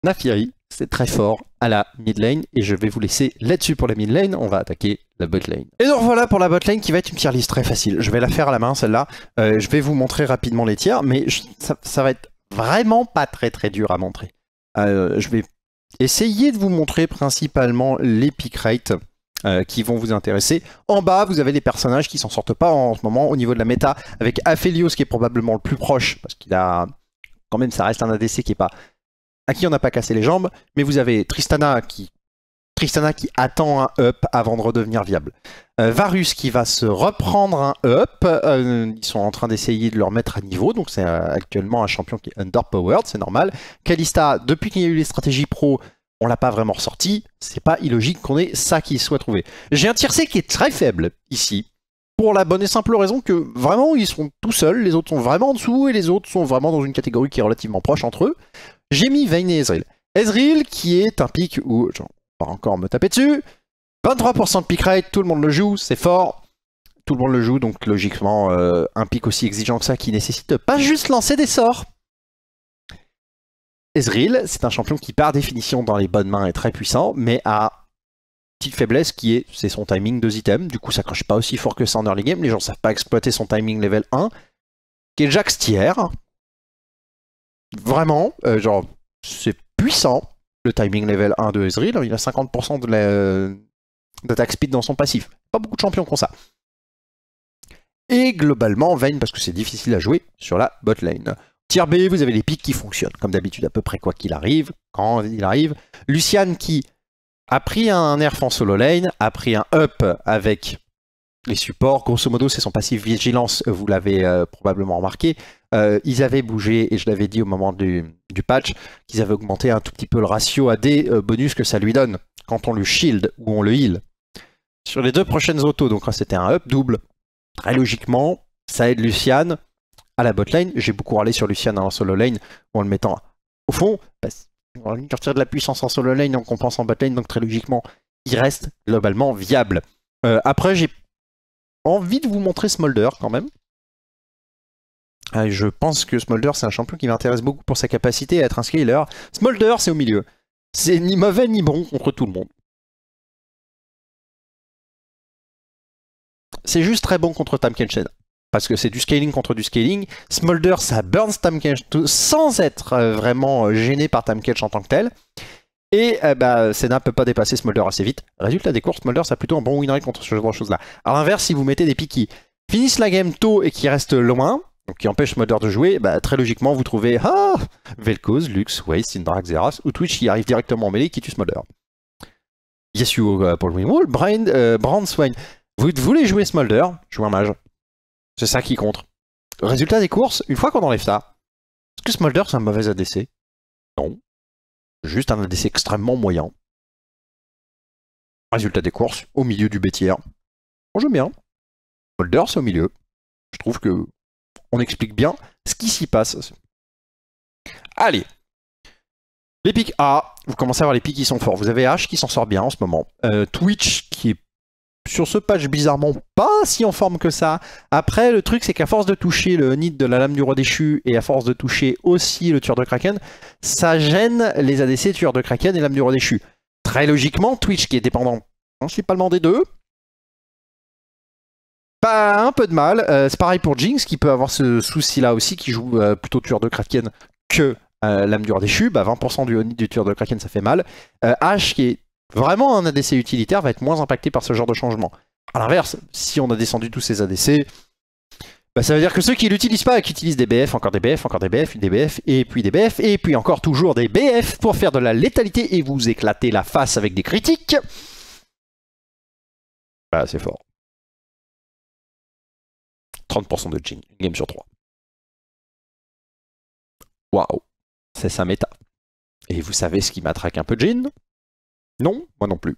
Nafiri, c'est très fort à la mid lane et je vais vous laisser là-dessus pour la mid lane, on va attaquer la bot lane. Et donc voilà pour la bot lane qui va être une tier list très facile. Je vais la faire à la main celle-là, je vais vous montrer rapidement les tiers, mais ça, va être vraiment pas très très dur à montrer. Euh, je vais essayer de vous montrer principalement les pick rates euh, qui vont vous intéresser. En bas, vous avez les personnages qui s'en sortent pas en, ce moment au niveau de la méta, avec Aphelios qui est probablement le plus proche, parce qu'il a... Quand même, ça reste un ADC qui est pas... à qui on n'a pas cassé les jambes, mais vous avez Tristana qui Kristana qui attend un up avant de redevenir viable. Euh, Varus qui va se reprendre un up. Euh, ils sont en train d'essayer de le remettre à niveau. Donc c'est euh, actuellement un champion qui est underpowered, c'est normal. Kalista, depuis qu'il y a eu les stratégies pro, on l'a pas vraiment ressorti. C'est pas illogique qu'on ait ça qui soit trouvé. J'ai un tiercé qui est très faible ici. Pour la bonne et simple raison que vraiment ils sont tout seuls, les autres sont vraiment en dessous et les autres sont vraiment dans une catégorie qui est relativement proche entre eux. J'ai mis Vayne et Ezreal. Ezreal qui est un pic où va encore me taper dessus. 23% de pick rate, tout le monde le joue, c'est fort. Tout le monde le joue, donc logiquement, euh, un pick aussi exigeant que ça qui nécessite pas juste lancer des sorts. Ezreal, c'est un champion qui par définition dans les bonnes mains est très puissant, mais a une petite faiblesse qui est, c'est son timing 2 items, du coup ça crache pas aussi fort que ça en early game, les gens savent pas exploiter son timing level 1, qui est Jax Vraiment, euh, genre, c'est puissant, le timing level 1 de Ezreal, il a 50% d'attaque speed dans son passif. Pas beaucoup de champions qui ça. Et globalement, Vayne, parce que c'est difficile à jouer sur la bot lane. Tier B, vous avez les pics qui fonctionnent, comme d'habitude, à peu près quoi qu'il arrive, quand il arrive. Lucian qui a pris un nerf en solo lane, a pris un up avec les supports, grosso modo, c'est son passif vigilance, vous l'avez euh, probablement remarqué. Euh, ils avaient bougé, et je l'avais dit au moment du, patch, qu'ils avaient augmenté un tout petit peu le ratio AD euh, bonus que ça lui donne quand on le shield ou on le heal. Sur les deux prochaines autos, donc c'était un up double, très logiquement, ça aide Lucian à la botlane. J'ai beaucoup râlé sur Lucian en solo lane en le mettant au fond. on de la puissance en solo lane, on pense en botlane, donc très logiquement, il reste globalement viable. après, j'ai envie de vous montrer Smolder quand même. Ah, je pense que Smolder, c'est un champion qui m'intéresse beaucoup pour sa capacité à être un scaler. Smolder, c'est au milieu. C'est ni mauvais ni bon contre tout le monde. C'est juste très bon contre Tam Parce que c'est du scaling contre du scaling. Smolder, ça burns Tam sans être euh, vraiment euh, gêné par Tam en tant que tel. Et euh, bah, Senna peut pas dépasser Smolder assez vite. Résultat des courses, Smolder ça plutôt un bon win rate contre ce genre de choses-là. À l'inverse, si vous mettez des qui finissent la game tôt et qui restent loin, donc qui empêchent Smolder de jouer, bah, très logiquement vous trouvez ah, Velkoz, Lux, Waste, Syndra, Xeras ou Twitch qui arrive directement en mêlée et qui tue Smolder. Yes, you, euh, Paul Winwall, euh, Brand, Vous voulez jouer Smolder, jouez un mage. C'est ça qui compte. Résultat des courses, une fois qu'on enlève ça, est-ce que Smolder c'est un mauvais ADC Non. Juste un ADC extrêmement moyen. Résultat des courses, au milieu du bêtière. On joue bien. Holder c'est au milieu. Je trouve que on explique bien ce qui s'y passe. Allez. Les pics A, vous commencez à voir les pics qui sont forts. Vous avez H qui s'en sort bien en ce moment. Euh, Twitch qui est sur ce patch bizarrement pas si en forme que ça. Après le truc c'est qu'à force de toucher le nid de la lame du roi déchu et à force de toucher aussi le tueur de Kraken, ça gêne les ADC tueur de Kraken et lame du roi déchu. Très logiquement Twitch qui est dépendant principalement des deux, pas un peu de mal. Euh, c'est pareil pour Jinx qui peut avoir ce souci là aussi qui joue euh, plutôt tueur de Kraken que euh, lame du roi déchu. 20% bah, du, du tueur de Kraken ça fait mal. Ash qui est vraiment un ADC utilitaire va être moins impacté par ce genre de changement. A l'inverse, si on a descendu tous ces ADC, bah ça veut dire que ceux qui l'utilisent pas, qui utilisent des BF, encore des BF, encore des BF, des BF, et puis des BF, et puis encore toujours des BF pour faire de la létalité et vous éclater la face avec des critiques, bah c'est fort. 30% de Jin une game sur 3. Waouh, c'est sa méta. Et vous savez ce qui m'attraque un peu Jin non, moi non plus.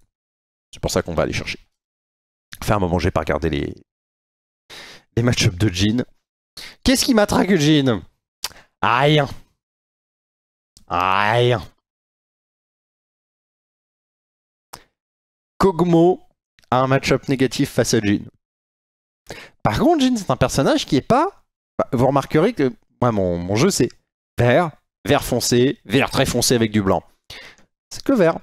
C'est pour ça qu'on va aller chercher. Enfin, un moment, j'ai pas regardé les, les match de Jean. Qu'est-ce qui m'attraque, Jean Aïe. Aïe. Kogmo a un match-up négatif face à Jean. Par contre, Jean, c'est un personnage qui est pas. Bah, vous remarquerez que moi, mon, mon jeu, c'est vert, vert foncé, vert très foncé avec du blanc. C'est que vert.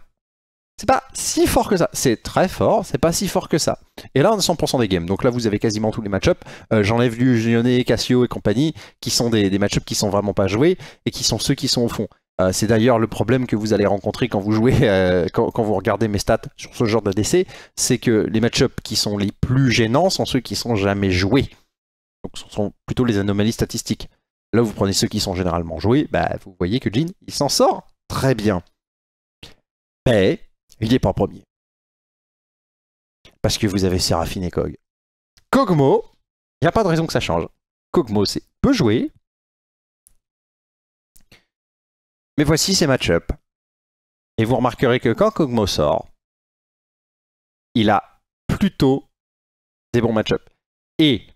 C'est pas si fort que ça. C'est très fort, c'est pas si fort que ça. Et là, on est 100% des games. Donc là, vous avez quasiment tous les match-ups. Euh, J'enlève Lugionet, Cassio et compagnie, qui sont des, match-ups qui sont vraiment pas joués et qui sont ceux qui sont au fond. Euh, c'est d'ailleurs le problème que vous allez rencontrer quand vous jouez, (laughs) euh, quand, vous regardez mes stats sur ce genre d'ADC, c'est que les match qui sont les plus gênants sont ceux qui sont jamais joués. Donc ce sont plutôt les anomalies statistiques. Là, vous prenez ceux qui sont généralement joués, bah, vous voyez que Jin, il s'en sort très bien. Mais il n'est pas premier. Parce que vous avez Séraphine et Kog. Kogmo, il n'y a pas de raison que ça change. Kogmo peu joué. Mais voici ses match-ups. Et vous remarquerez que quand Kogmo sort, il a plutôt des bons match-ups. Et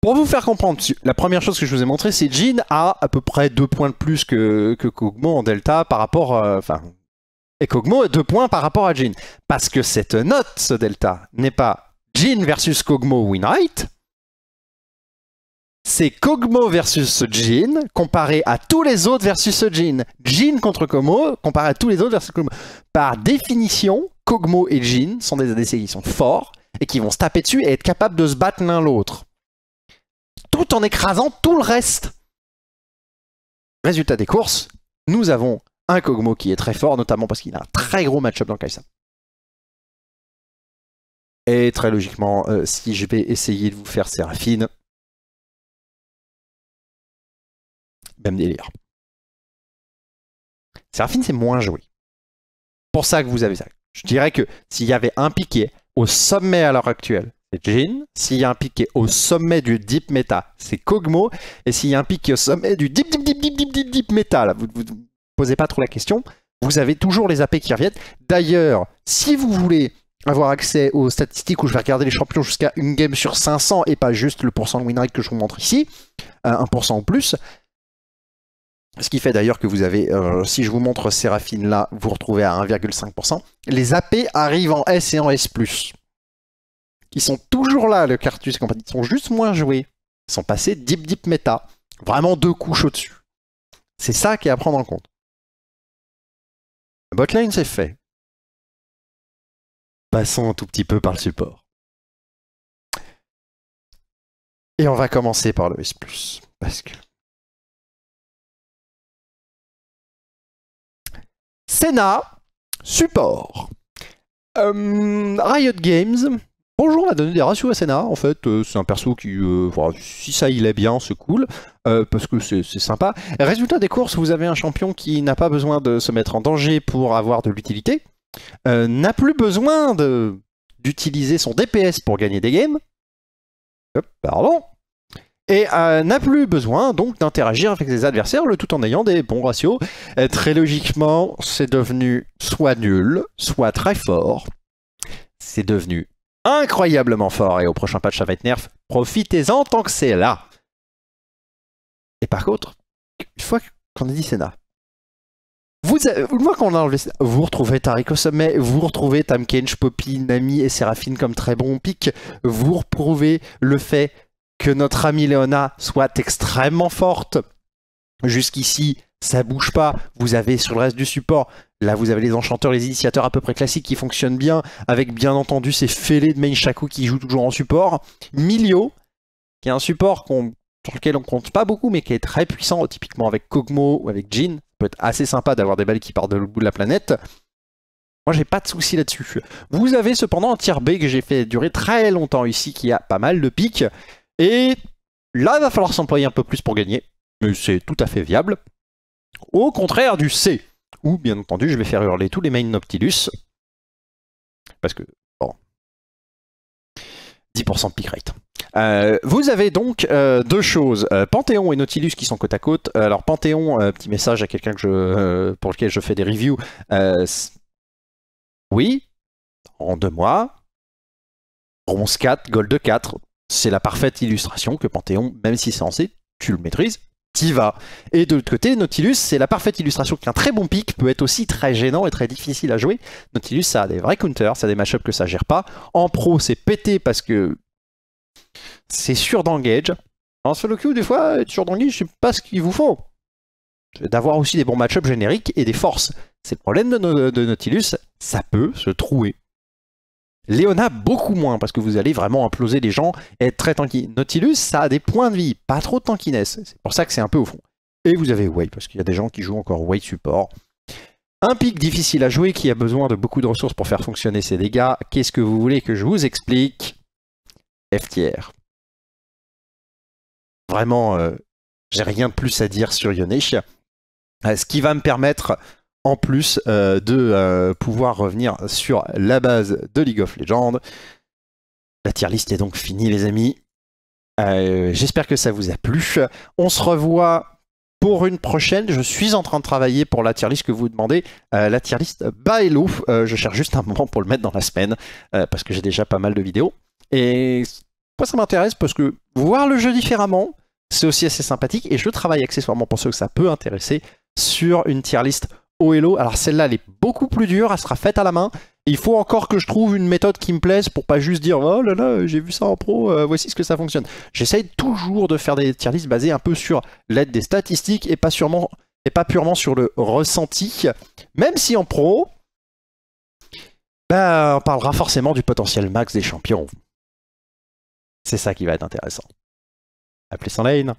pour vous faire comprendre, la première chose que je vous ai montré, c'est Jin a à peu près deux points de plus que, que Kogmo en Delta par rapport, euh, enfin et cogmo a deux points par rapport à Jin. Parce que cette note, ce delta, n'est pas Jin versus cogmo win-right, c'est cogmo versus Jean comparé à tous les autres versus Jin. Jin contre cogmo comparé à tous les autres versus cogmo. Par définition, cogmo et Jin sont des ADC qui sont forts et qui vont se taper dessus et être capables de se battre l'un l'autre. Tout en écrasant tout le reste. Résultat des courses, nous avons un Kogmo qui est très fort, notamment parce qu'il a un très gros match-up dans Kai'Sa. Et très logiquement, euh, si je vais essayer de vous faire Seraphine... même délire. Seraphine, c'est moins joué. Pour ça que vous avez ça. Je dirais que s'il y avait un piqué au sommet à l'heure actuelle, c'est Jin. S'il y a un piqué au sommet du deep meta, c'est Kogmo. Et s'il y a un piqué au sommet du deep, deep, deep, deep, deep, deep, deep, meta, là, vous, posez pas trop la question. Vous avez toujours les AP qui reviennent. D'ailleurs, si vous voulez avoir accès aux statistiques où je vais regarder les champions jusqu'à une game sur 500 et pas juste le pourcent de win que je vous montre ici, 1% euh, en plus. Ce qui fait d'ailleurs que vous avez, euh, si je vous montre Séraphine là, vous retrouvez à 1,5%. Les AP arrivent en S et en S+. Ils sont toujours là, le Cartus et Ils sont juste moins joués. Ils sont passés deep deep meta. Vraiment deux couches au-dessus. C'est ça qui est à prendre en compte. Botline c'est fait. Passons un tout petit peu par le support. Et on va commencer par le S+, parce que... Senna, support. Euh, Riot Games, Bonjour, on va donner des ratios à Senna. En fait, euh, c'est un perso qui, euh, si ça il est bien, c'est cool, euh, parce que c'est sympa. Résultat des courses, vous avez un champion qui n'a pas besoin de se mettre en danger pour avoir de l'utilité, n'a plus besoin d'utiliser son DPS pour gagner des games, pardon, et n'a plus besoin donc d'interagir avec ses adversaires, le tout en ayant des bons ratios. très logiquement, c'est devenu soit nul, soit très fort. C'est devenu incroyablement fort et au prochain patch ça va être nerf. Profitez-en tant que c'est là. Et par contre, une fois qu'on a dit Senna, vous, une fois qu'on a enlevé vous retrouvez Tariq au sommet, vous retrouvez Tam Poppy, Nami et Séraphine comme très bons pics, vous reprouvez le fait que notre amie Léona soit extrêmement forte. Jusqu'ici, ça bouge pas, vous avez sur le reste du support Là, vous avez les enchanteurs, les initiateurs à peu près classiques qui fonctionnent bien, avec bien entendu ces fêlés de main qui jouent toujours en support. Milio, qui est un support sur lequel on compte pas beaucoup, mais qui est très puissant, typiquement avec Kogmo ou avec Jin. Ça peut être assez sympa d'avoir des balles qui partent de l'autre bout de la planète. Moi, j'ai pas de souci là-dessus. Vous avez cependant un tir B que j'ai fait durer très longtemps ici, qui a pas mal de pics. Et là, il va falloir s'employer un peu plus pour gagner. Mais c'est tout à fait viable. Au contraire du C, ou bien entendu, je vais faire hurler tous les mains Nautilus, Parce que, bon. 10% pick rate. vous avez donc euh, deux choses, euh, Panthéon et Nautilus qui sont côte à côte. alors Panthéon, euh, petit message à quelqu'un que je, pour lequel je fais des reviews. oui, en deux mois, bronze 4, gold 4, c'est la parfaite illustration que Panthéon, même si c'est lancé, tu le maîtrises, t'y Et de l'autre côté, Nautilus, c'est la parfaite illustration qu'un très bon pick peut être aussi très gênant et très difficile à jouer. Nautilus, ça a des vrais counters, ça a des matchups que ça gère pas. En pro, c'est pété parce que c'est sûr d'engage. En solo queue, des fois, être sûr d'engage, c'est pas ce qu'il vous faut. D'avoir aussi des bons matchups génériques et des forces. C'est le problème de, de Nautilus, ça peut se trouer. Léona, beaucoup moins, parce que vous allez vraiment imploser les gens et être très tanky. Nautilus, ça a des points de vie, pas trop de tankiness. C'est pour ça que c'est un peu au fond. Et vous avez White parce qu'il y a des gens qui jouent encore White support. Un pic difficile à jouer qui a besoin de beaucoup de ressources pour faire fonctionner ses dégâts. Qu'est-ce que vous voulez que je vous explique FTR. Vraiment, euh, j'ai rien de plus à dire sur Yonish. Euh, ce qui va me permettre en plus euh, de euh, pouvoir revenir sur la base de League of Legends. La tier list est donc finie, les amis. Euh, j'espère que ça vous a plu. On se revoit pour une prochaine. Je suis en train de travailler pour la tier list que vous demandez. la tier list bas et Euh, je cherche juste un moment pour le mettre dans la semaine parce que j'ai déjà pas mal de vidéos. Et moi, ça m'intéresse parce que voir le jeu différemment, c'est aussi assez sympathique. Et je travaille accessoirement pour ceux que ça peut intéresser sur une tier list alors celle-là, elle est beaucoup plus dure, elle sera faite à la main. il faut encore que je trouve une méthode qui me plaise pour pas juste dire oh là là, j'ai vu ça en pro, euh, voici ce que ça fonctionne. J'essaye toujours de faire des tier lists basées un peu sur l'aide des statistiques et pas, sûrement, et pas purement sur le ressenti. Même si en pro, bah, on parlera forcément du potentiel max des champions. C'est ça qui va être intéressant. Appelez sans lane